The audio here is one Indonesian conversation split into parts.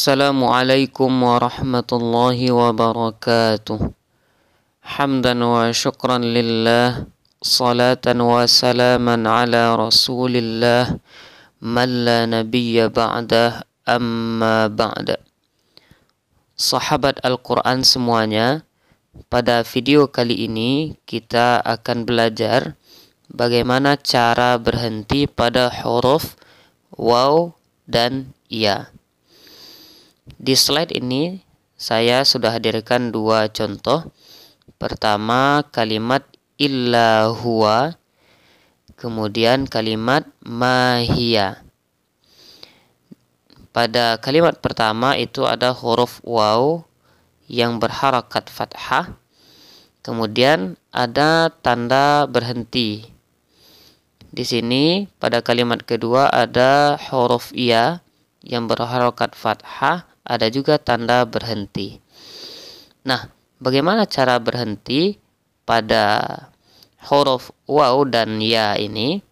Assalamualaikum warahmatullahi wabarakatuh Hamdan wa syukran lillah Salatan wa salaman ala rasulillah Man la nabiyya ba'dah amma ba'da Sahabat Al-Quran semuanya Pada video kali ini kita akan belajar Bagaimana cara berhenti pada huruf Waw dan Ya di slide ini saya sudah hadirkan dua contoh. Pertama kalimat illa huwa, kemudian kalimat mahia. Pada kalimat pertama itu ada huruf waw yang berharakat fathah. Kemudian ada tanda berhenti. Di sini pada kalimat kedua ada huruf ia ya yang berharokat fathah ada juga tanda berhenti. Nah, bagaimana cara berhenti pada huruf waw dan ya ini?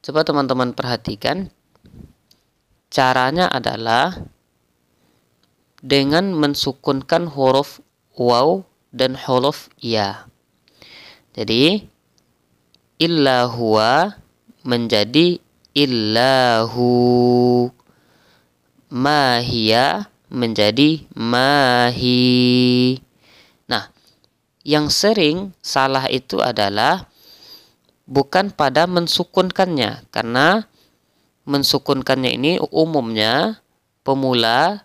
Coba teman-teman perhatikan. Caranya adalah dengan mensukunkan huruf waw dan huruf ya. Jadi illa huwa menjadi illahu mahia menjadi mahi. Nah, yang sering salah itu adalah bukan pada mensukunkannya karena mensukunkannya ini umumnya pemula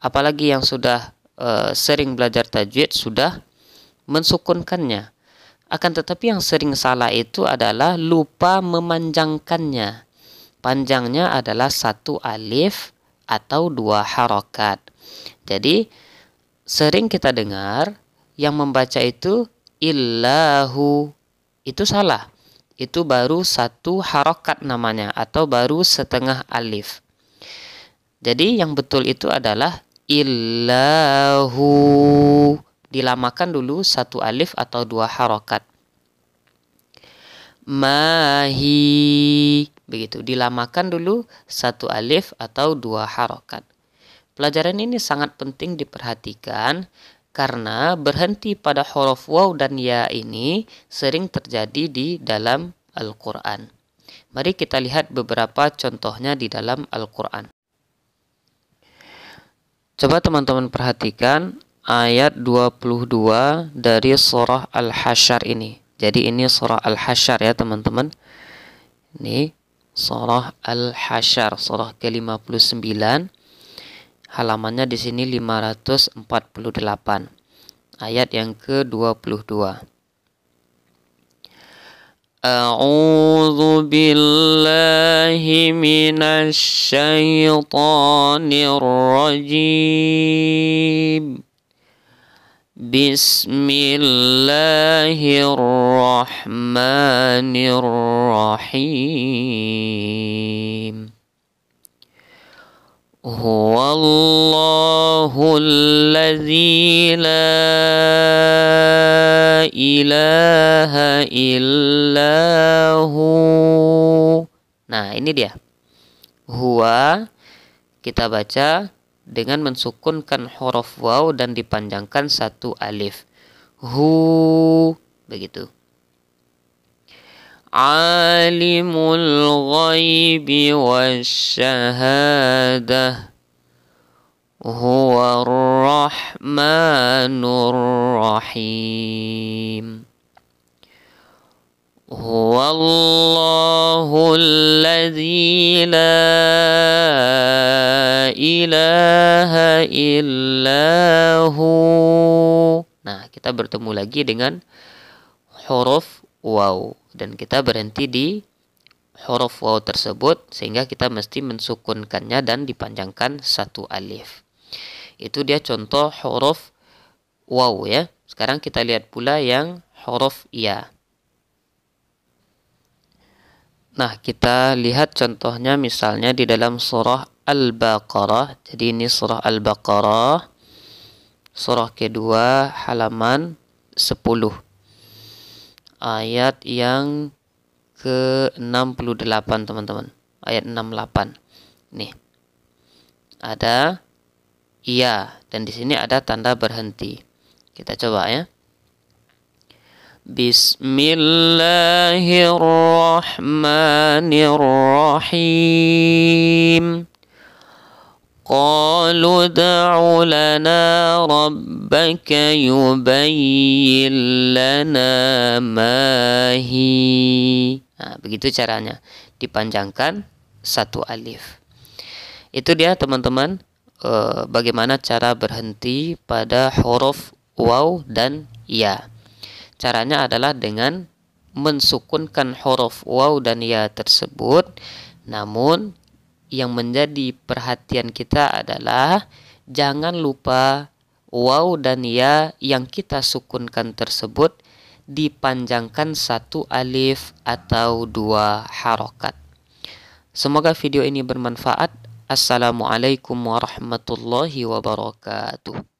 apalagi yang sudah e, sering belajar tajwid sudah mensukunkannya akan tetapi yang sering salah itu adalah lupa memanjangkannya panjangnya adalah satu alif atau dua harokat. Jadi sering kita dengar yang membaca itu ilahu itu salah. Itu baru satu harokat namanya atau baru setengah alif. Jadi yang betul itu adalah ilahu dilamakan dulu satu alif atau dua harokat. Mahi begitu dilamakan dulu satu alif atau dua harokat pelajaran ini sangat penting diperhatikan karena berhenti pada huruf waw dan ya ini sering terjadi di dalam Al-Quran. Mari kita lihat beberapa contohnya di dalam Al-Quran. Coba teman-teman perhatikan ayat 22 dari surah al hashar ini. Jadi ini surah al hashar ya teman-teman. nih Surah Al-Hasyr, surah ke-59. Halamannya di sini 548. Ayat yang ke-22. A'udzu billahi minasy syaithanir rajim. بسم الله الرحمن الرحيم هو الله Nah ini dia Huwa kita baca dengan mensukunkan huruf waw dan dipanjangkan satu alif. Hu begitu. Alimul ghaibi wasyahadah Huwa rahmanur rahim Huwa allahu alladhi la ilaha illahu. Nah, kita bertemu lagi dengan huruf waw dan kita berhenti di huruf waw tersebut sehingga kita mesti mensukunkannya dan dipanjangkan satu alif. Itu dia contoh huruf waw ya. Sekarang kita lihat pula yang huruf ya. Nah, kita lihat contohnya misalnya di dalam surah Al-Baqarah. Jadi ini surah Al-Baqarah. Surah kedua halaman 10. Ayat yang ke-68 teman-teman. Ayat 68. Nih. Ada iya dan di sini ada tanda berhenti. Kita coba ya. Bismillahirrahmanirrahim. قالوا ادع لنا ربك يبين ما هي nah, begitu caranya dipanjangkan satu alif itu dia teman-teman e, bagaimana cara berhenti pada huruf waw dan ya caranya adalah dengan mensukunkan huruf waw dan ya tersebut namun yang menjadi perhatian kita adalah jangan lupa wow dan ya yang kita sukunkan tersebut dipanjangkan satu alif atau dua harokat. Semoga video ini bermanfaat. Assalamualaikum warahmatullahi wabarakatuh.